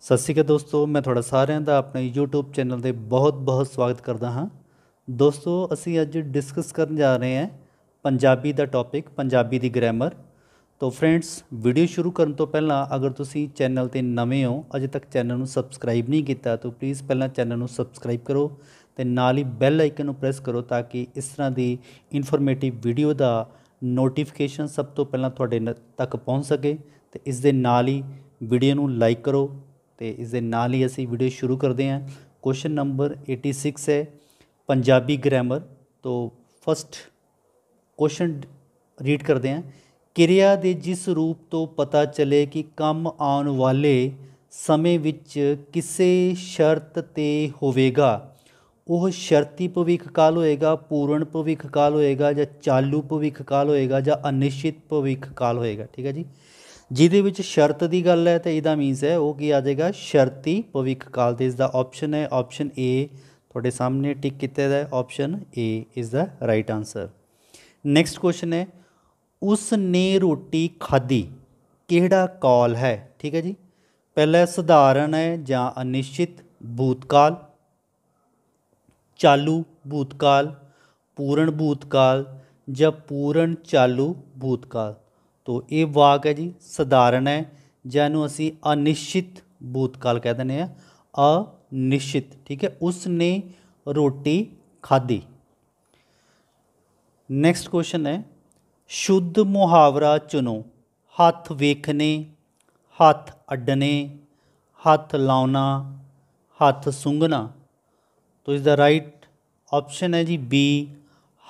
ਸਤਿ ਸ਼੍ਰੀ ਅਕਾਲ ਦੋਸਤੋ ਮੈਂ ਤੁਹਾਡਾ ਸਾਰਿਆਂ ਦਾ ਆਪਣੇ YouTube ਚੈਨਲ ਦੇ ਬਹੁਤ-ਬਹੁਤ ਸਵਾਗਤ ਕਰਦਾ ਹਾਂ ਦੋਸਤੋ ਅਸੀਂ ਅੱਜ ਡਿਸਕਸ ਕਰਨ ਜਾ ਰਹੇ ਹਾਂ ਪੰਜਾਬੀ ਦਾ ਟੌਪਿਕ ਪੰਜਾਬੀ ਦੀ ਗ੍ਰਾਮਰ ਤੋਂ ਫਰੈਂਡਸ ਵੀਡੀਓ ਸ਼ੁਰੂ ਕਰਨ ਤੋਂ ਪਹਿਲਾਂ ਅਗਰ ਤੁਸੀਂ ਚੈਨਲ ਤੇ ਨਵੇਂ ਹੋ ਅਜੇ ਤੱਕ ਚੈਨਲ ਨੂੰ ਸਬਸਕ੍ਰਾਈਬ ਨਹੀਂ ਕੀਤਾ ਤਾਂ ਪਲੀਜ਼ ਪਹਿਲਾਂ ਚੈਨਲ ਨੂੰ ਸਬਸਕ੍ਰਾਈਬ ਕਰੋ ਤੇ ਨਾਲ ਹੀ ਬੈਲ ਆਈਕਨ ਨੂੰ ਪ੍ਰੈਸ ਕਰੋ ਤਾਂ ਕਿ ਇਸ ਤਰ੍ਹਾਂ ਦੀ ਇਨਫੋਰਮੇਟਿਵ ਵੀਡੀਓ ਦਾ ਨੋਟੀਫਿਕੇਸ਼ਨ ਸਭ ਤੋਂ ਪਹਿਲਾਂ ਤੁਹਾਡੇ ਤੱਕ ਪਹੁੰਚ ਸਕੇ ਤੇ ਇਸ ਦੇ ਨਾਲ ਹੀ ਵੀਡੀਓ ਨੂੰ ਲਾਈਕ ਕਰੋ ਤੇ ਇਸ ਦੇ ਨਾਲ ਹੀ ਅਸੀਂ ਵੀਡੀਓ ਸ਼ੁਰੂ ਕਰਦੇ ਹਾਂ ਕੁਐਸਚਨ ਨੰਬਰ 86 ਹੈ ਪੰਜਾਬੀ ਗ੍ਰਾਮਰ ਤੋਂ ਫਸਟ ਕੁਐਸਚਨ ਰੀਡ ਕਰਦੇ ਹਾਂ ਕਿਰਿਆ ਦੇ ਜਿਸ ਰੂਪ ਤੋਂ ਪਤਾ ਚੱਲੇ ਕਿ ਕੰਮ ਆਉਣ ਵਾਲੇ ਸਮੇਂ ਵਿੱਚ ਕਿਸੇ ਸ਼ਰਤ ਤੇ ਹੋਵੇਗਾ ਉਹ ਸ਼ਰਤੀ ਭਵਿੱਖ ਕਾਲ ਹੋਏਗਾ ਪੂਰਨ ਭਵਿੱਖ ਕਾਲ ਹੋਏਗਾ ਜਾਂ ਚਾਲੂ ਭਵਿੱਖ ਕਾਲ ਹੋਏਗਾ ਜਾਂ ਅਨਿਸ਼ਚਿਤ ਭਵਿੱਖ ਕਾਲ ਹੋਏਗਾ ਠੀਕ ਹੈ ਜੀ ਜਿਹਦੇ ਵਿੱਚ ਸ਼ਰਤ ਦੀ ਗੱਲ ਹੈ ਤੇ ਇਹਦਾ ਮੀਨਸ ਹੈ ਉਹ ਕੀ ਆ ਜਾਏਗਾ ਸ਼ਰਤੀ ਭਵਿੱਖ ਕਾਲ ਤੇ ਇਸ ਦਾ ਆਪਸ਼ਨ ਹੈ ਆਪਸ਼ਨ A ਤੁਹਾਡੇ ਸਾਹਮਣੇ ਟਿਕ ਕੀਤਾ ਹੈ ਆਪਸ਼ਨ A ਇਸ ਦਾ ਰਾਈਟ ਆਨਸਰ ਨੈਕਸਟ ਕੁਐਸਚਨ ਹੈ ਉਸ ਨੇ ਰੋਟੀ ਖਾਧੀ ਕਿਹੜਾ ਕਾਲ ਹੈ ਠੀਕ ਹੈ ਜੀ ਪਹਿਲਾ ਸਧਾਰਨ ਹੈ ਜਾਂ ਅਨਿਸ਼ਚਿਤ ਭੂਤਕਾਲ ਚਾਲੂ ਭੂਤਕਾਲ ਪੂਰਨ ਭੂਤਕਾਲ ਜਾਂ ਪੂਰਨ ਚਾਲੂ ਭੂਤਕਾਲ ਤੋ ਇਹ ਵਾਕ ਹੈ ਜੀ ਸਧਾਰਨ ਹੈ ਨੂੰ ਅਸੀਂ ਅਨਿਸ਼ਚਿਤ ਭੂਤਕਾਲ ਕਹਿ ਦਿੰਦੇ ਆ ਅਨਿਸ਼ਚਿਤ ਠੀਕ ਹੈ ਉਸ ਨੇ ਰੋਟੀ ਖਾਧੀ ਨੈਕਸਟ ਕੁਐਸਚਨ ਹੈ ਸ਼ੁੱਧ ਮੁਹਾਵਰਾ ਚੁਣੋ ਹੱਥ ਵੇਖਨੇ ਹੱਥ ਅੱਡਨੇ ਹੱਥ ਲਾਉਣਾ ਹੱਥ ਸੁੰਘਣਾ ਤੋ ਇਸ ਦਾ ਰਾਈਟ ਆਪਸ਼ਨ ਹੈ ਜੀ ਬੀ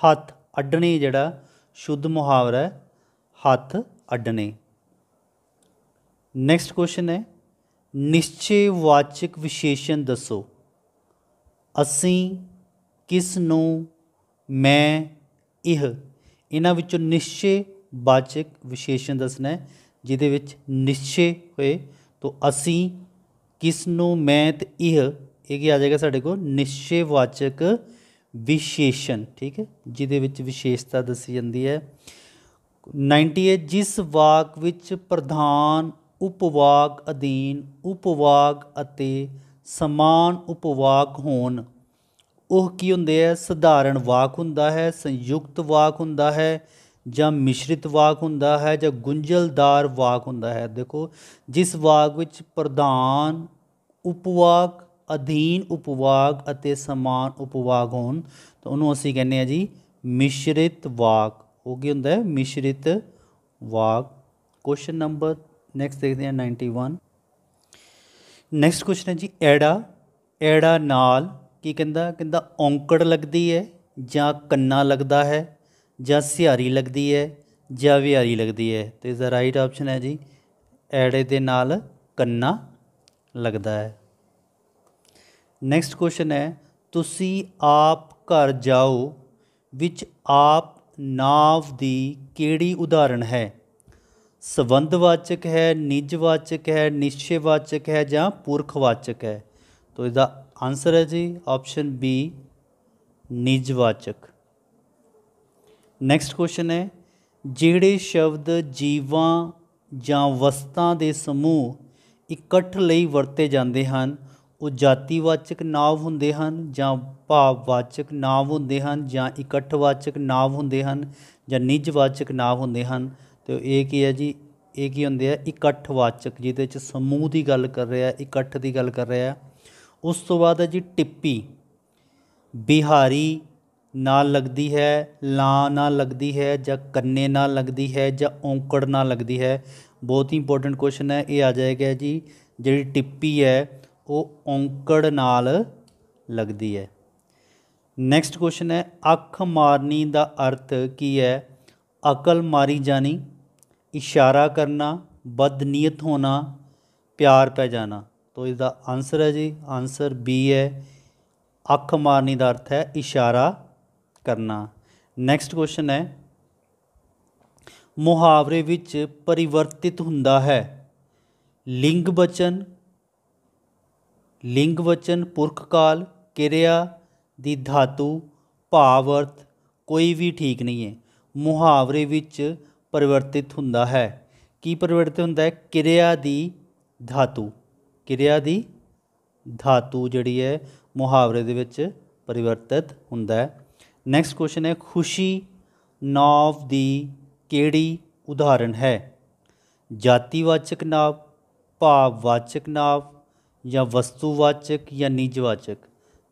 ਹੱਥ ਅੱਡਣੇ ਜਿਹੜਾ ਸ਼ੁੱਧ ਮੁਹਾਵਰਾ ਹੈ ਹੱਥ ਅੱਡਨੇ ਨੈਕਸਟ ਕੁਐਸਚਨ ਹੈ ਨਿਸ਼ਚੈਵਾਚਕ ਵਿਸ਼ੇਸ਼ਣ ਦੱਸੋ ਅਸੀਂ ਕਿਸ ਨੂੰ ਮੈਂ ਇਹ ਇਹਨਾਂ ਵਿੱਚੋਂ ਨਿਸ਼ਚੈਵਾਚਕ ਵਿਸ਼ੇਸ਼ਣ ਦੱਸਣਾ ਹੈ ਜਿਹਦੇ ਵਿੱਚ ਨਿਸ਼ਚੈ ਹੋਏ ਤੋਂ ਅਸੀਂ ਕਿਸ ਨੂੰ ਮੈਂ ਤੇ ਇਹ ਇਹ ਕੀ ਆ ਜਾਏਗਾ ਸਾਡੇ ਕੋਲ ਨਿਸ਼ਚੈਵਾਚਕ ਵਿਸ਼ੇਸ਼ਣ ਠੀਕ ਹੈ ਜਿਹਦੇ ਵਿੱਚ ਵਿਸ਼ੇਸ਼ਤਾ ਦੱਸੀ ਜਾਂਦੀ ਹੈ 98 ਜਿਸ ਵਾਕ ਵਿੱਚ ਪ੍ਰਧਾਨ ਉਪਵਾਕ ਅਧੀਨ ਉਪਵਾਕ ਅਤੇ ਸਮਾਨ ਉਪਵਾਕ ਹੋਣ ਉਹ ਕੀ ਹੁੰਦੇ ਆ ਸਧਾਰਨ ਵਾਕ ਹੁੰਦਾ ਹੈ ਸੰਯੁਕਤ ਵਾਕ ਹੁੰਦਾ ਹੈ ਜਾਂ ਮਿਸ਼ਰਿਤ ਵਾਕ ਹੁੰਦਾ ਹੈ ਜਾਂ ਗੁੰਝਲਦਾਰ ਵਾਕ ਹੁੰਦਾ ਹੈ ਦੇਖੋ ਜਿਸ ਵਾਕ ਵਿੱਚ ਪ੍ਰਧਾਨ ਉਪਵਾਕ ਅਧੀਨ ਉਪਵਾਕ ਅਤੇ ਸਮਾਨ ਉਪਵਾਕ ਹੋਣ ਤਾਂ ਉਹਨੂੰ ਅਸੀਂ ਕਹਿੰਦੇ ਆ ਜੀ ਮਿਸ਼ਰਿਤ ਵਾਕ ਉਹ ਕੀ ਹੁੰਦਾ ਹੈ ਮਿਸ਼ਰਿਤ ਵਾਕ ਕੁਐਸਚਨ ਨੰਬਰ ਨੈਕਸਟ ਦੇਖਦੇ ਹਾਂ 91 ਨੈਕਸਟ ਕੁਐਸਚਨ ਹੈ ਜੀ ਐੜਾ ਐੜਾ ਨਾਲ ਕੀ ਕਹਿੰਦਾ ਕਹਿੰਦਾ ਔਂਕੜ ਲੱਗਦੀ ਹੈ ਜਾਂ ਕੰਨਾ ਲੱਗਦਾ ਹੈ ਜਾਂ ਸਿਹਾਰੀ ਲੱਗਦੀ ਹੈ ਜਾਂ ਵਿਹਾਰੀ ਲੱਗਦੀ ਹੈ ਤੇ ਇਸ ਦਾ ਰਾਈਟ ਆਪਸ਼ਨ ਹੈ ਜੀ ਐੜੇ ਦੇ ਨਾਲ ਕੰਨਾ ਲੱਗਦਾ ਹੈ ਨੈਕਸਟ ਕੁਐਸਚਨ ਹੈ ਤੁਸੀਂ ਆਪ ਘਰ ਜਾਓ ਵਿੱਚ ਆਪ ਨਾਵ ਦੀ ਕਿਹੜੀ ਉਦਾਹਰਣ ਹੈ ਸਬੰਧਵਾਚਕ ਹੈ ਨਿਜਵਾਚਕ ਹੈ ਨਿਸ਼ਚੇਵਾਚਕ ਹੈ ਜਾਂ ਪੁਰਖਵਾਚਕ ਹੈ ਤੋ ਇਹਦਾ ਆਨਸਰ ਹੈ ਜੀ ਆਪਸ਼ਨ ਬੀ ਨਿਜਵਾਚਕ ਨੈਕਸਟ ਕੁਐਸਚਨ ਹੈ ਜਿਹੜੇ ਸ਼ਬਦ ਜੀਵਾਂ ਜਾਂ ਵਸਤਾਂ ਦੇ ਸਮੂਹ ਇਕੱਠ ਲਈ ਵਰਤੇ ਜਾਂਦੇ ਹਨ ਉਹ ਜਾਤੀਵਾਚਕ ਨਾਂਵ ਹੁੰਦੇ ਹਨ ਜਾਂ ਭਾਵਵਾਚਕ ਨਾਮ ਹੁੰਦੇ ਹਨ ਜਾਂ ਇਕੱਠਵਾਚਕ ਨਾਮ ਹੁੰਦੇ ਹਨ ਜਾਂ ਨਿਜਵਾਚਕ ਨਾਮ ਹੁੰਦੇ ਹਨ ਤੇ ਇਹ ਕੀ ਹੈ ਜੀ ਇਹ ਕੀ ਹੁੰਦੇ ਆ ਇਕੱਠਵਾਚਕ ਜਿਹਦੇ ਵਿੱਚ ਸਮੂਹ ਦੀ ਗੱਲ ਕਰ ਰਿਹਾ ਇਕੱਠ ਦੀ ਗੱਲ ਕਰ ਰਿਹਾ ਉਸ ਤੋਂ ਬਾਅਦ ਹੈ ਜੀ ਟਿੱਪੀ ਬਿਹਾਰੀ ਨਾਲ ਲੱਗਦੀ ਹੈ ਲਾ ਨਾਲ ਲੱਗਦੀ ਹੈ ਜਾਂ ਕੰਨੇ ਨਾਲ ਲੱਗਦੀ ਹੈ ਜਾਂ ਔਂਕੜ ਨਾਲ ਲੱਗਦੀ ਹੈ ਬਹੁਤ ਹੀ ਇੰਪੋਰਟੈਂਟ ਕੁਐਸਚਨ ਹੈ ਇਹ ਆ ਜਾਏਗਾ ਜੀ ਜਿਹੜੀ ਟਿੱਪੀ ਹੈ ਉਹ ਔਂਕੜ ਨਾਲ ਲੱਗਦੀ ਹੈ ਨੈਕਸਟ ਕੁਐਸਚਨ ਹੈ ਅੱਖ ਮਾਰਨੀ ਦਾ ਅਰਥ ਕੀ ਹੈ ਅਕਲ ਮਾਰੀ ਜਾਣੀ ਇਸ਼ਾਰਾ ਕਰਨਾ ਬਦਨੀਅਤ ਹੋਣਾ ਪਿਆਰ ਪੈ ਜਾਣਾ ਤੋ ਇਸ ਦਾ ਆਨਸਰ ਹੈ ਜੀ ਆਨਸਰ ਬੀ ਹੈ ਅੱਖ ਮਾਰਨੀ ਦਾ ਅਰਥ ਹੈ ਇਸ਼ਾਰਾ ਕਰਨਾ ਨੈਕਸਟ ਕੁਐਸਚਨ ਹੈ ਮੁਹਾਵਰੇ ਵਿੱਚ ਪਰਿਵਰਤਿਤ ਹੁੰਦਾ ਹੈ ਲਿੰਗ ਬਚਨ ਲਿੰਗ ਵਚਨ ਪੁਰਖ ਕਾਲ ਕਿਰਿਆ ਦੀ ਧਾਤੂ ਭਾਵ ਅਰਥ ਕੋਈ ਵੀ ਠੀਕ ਨਹੀਂ ਹੈ ਮੁਹਾਵਰੇ ਵਿੱਚ ਪਰਿਵਰਤਿਤ ਹੁੰਦਾ ਹੈ ਕੀ ਪਰਿਵਰਤਿਤ ਹੁੰਦਾ ਹੈ ਕਿਰਿਆ ਦੀ ਧਾਤੂ ਕਿਰਿਆ ਦੀ ਧਾਤੂ ਜਿਹੜੀ ਹੈ ਮੁਹਾਵਰੇ ਦੇ ਵਿੱਚ ਪਰਿਵਰਤਿਤ ਹੁੰਦਾ ਹੈ ਨੈਕਸਟ ਕੁਐਸਚਨ ਹੈ ਖੁਸ਼ੀ ਨਾਵ ਦੀ ਕਿਹੜੀ ਉਦਾਹਰਣ ਹੈ ਜਾਤੀਵਾਚਕ ਨਾਵ ਭਾਵਵਾਚਕ ਨਾਵ ਜਾਂ ਵਸਤੂਵਾਚਕ ਜਾਂ ਨਿਜਵਾਚਕ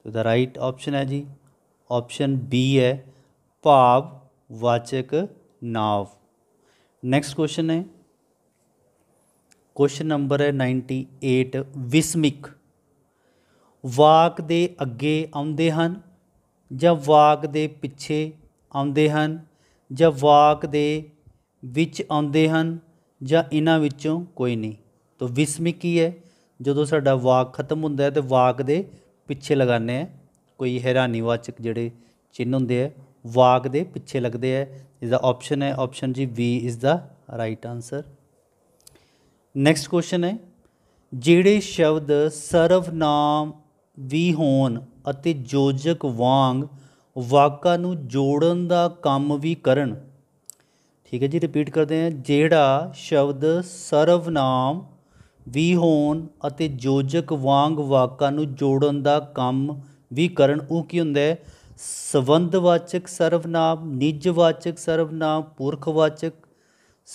ਸੋ ਦਾ ਰਾਈਟ ਆਪਸ਼ਨ ਹੈ ਜੀ ਆਪਸ਼ਨ ਬੀ ਹੈ ਭਾਵ ਵਾਚਕ ਨਾਵ ਨੈਕਸਟ ਕੁਐਸਚਨ ਹੈ ਕੁਐਸਚਨ ਨੰਬਰ ਹੈ 98 ਵਿਸਮਿਕ ਵਾਕ ਦੇ ਅੱਗੇ ਆਉਂਦੇ ਹਨ ਜਾਂ ਵਾਕ ਦੇ ਪਿੱਛੇ ਆਉਂਦੇ ਹਨ ਜਾਂ ਵਾਕ ਦੇ ਵਿੱਚ ਆਉਂਦੇ ਹਨ ਜਾਂ ਇਹਨਾਂ ਵਿੱਚੋਂ ਕੋਈ ਨਹੀਂ ਤਾਂ ਵਿਸਮਿਕ ਕੀ ਹੈ ਜਦੋਂ ਸਾਡਾ ਵਾਕ ਖਤਮ ਹੁੰਦਾ ਤੇ ਵਾਕ ਦੇ ਪਿੱਛੇ ਲਗਾਉਂਦੇ ਆ ਕੋਈ ਹੈਰਾਨੀਵਾਚਕ ਜਿਹੜੇ ਚਿੰਨ ਹੁੰਦੇ ਆ ਵਾਕ ਦੇ ਪਿੱਛੇ ਲੱਗਦੇ ਆ ਇਸ ਦਾ ਆਪਸ਼ਨ ਹੈ ਆਪਸ਼ਨ ਜੀ ਵੀ is the right answer next question ਹੈ ਜਿਹੜੇ ਸ਼ਬਦ ਸਰਵਨਾਮ ਵੀ ਹੋਣ ਅਤੇ ਜੋਜਕ ਵਾਂਗ ਵਾਕਾਂ ਨੂੰ ਜੋੜਨ ਦਾ ਕੰਮ ਵੀ ਕਰਨ ਠੀਕ ਹੈ ਜੀ ਰਿਪੀਟ ਕਰਦੇ ਆ ਜਿਹੜਾ ਸ਼ਬਦ ਸਰਵਨਾਮ ਵੀ ਹੋਣ ਅਤੇ ਜੋਜਕ ਵਾਂਗ ਵਾਕਾਂ ਨੂੰ ਜੋੜਨ ਦਾ ਕੰਮ ਵੀ ਕਰਨ ਉਹ ਕੀ ਹੁੰਦਾ ਹੈ ਸੰਬੰਧਵਾਚਕ ਸਰਵਨਾਮ ਨਿਜਵਾਚਕ ਸਰਵਨਾਮ ਪੁਰਖਵਾਚਕ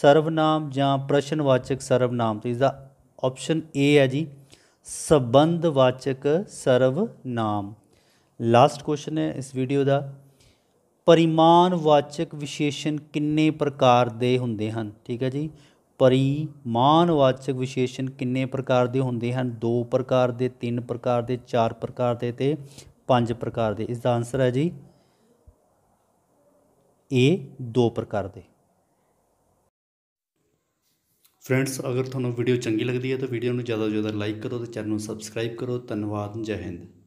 ਸਰਵਨਾਮ ਜਾਂ ਪ੍ਰਸ਼ਨਵਾਚਕ ਸਰਵਨਾਮ ਤੇ ਇਸ ਦਾ ਆਪਸ਼ਨ ਏ ਹੈ ਜੀ ਸੰਬੰਧਵਾਚਕ ਸਰਵਨਾਮ ਲਾਸਟ ਕੁਐਸਚਨ ਹੈ ਇਸ ਵੀਡੀਓ ਦਾ ਪਰਿਮਾਣਵਾਚਕ ਵਿਸ਼ੇਸ਼ਣ ਕਿੰਨੇ ਪ੍ਰਕਾਰ ਦੇ ਹੁੰਦੇ ਹਨ ਠੀਕ ਹੈ ਜੀ ਮਾਨਵਾਚਕ ਵਿਸ਼ੇਸ਼ਣ ਕਿੰਨੇ ਪ੍ਰਕਾਰ ਦੇ ਹੁੰਦੇ ਹਨ ਦੋ ਪ੍ਰਕਾਰ ਦੇ ਤਿੰਨ ਪ੍ਰਕਾਰ ਦੇ ਚਾਰ ਪ੍ਰਕਾਰ ਦੇ ਤੇ ਪੰਜ ਪ੍ਰਕਾਰ ਦੇ ਇਸ ਦਾ ਆਨਸਰ ਹੈ ਜੀ ਇਹ ਦੋ ਪ੍ਰਕਾਰ ਦੇ ਫਰੈਂਡਸ ਅਗਰ ਤੁਹਾਨੂੰ ਵੀਡੀਓ ਚੰਗੀ ਲੱਗਦੀ ਹੈ ਤਾਂ ਵੀਡੀਓ ਨੂੰ ਜ਼ਿਆਦਾ ਤੋਂ ਜ਼ਿਆਦਾ ਲਾਈਕ ਕਰੋ ਤੇ ਚੈਨਲ ਨੂੰ ਸਬਸਕ੍ਰਾਈਬ ਕਰੋ ਧੰਨਵਾਦ ਜੈ ਹਿੰਦ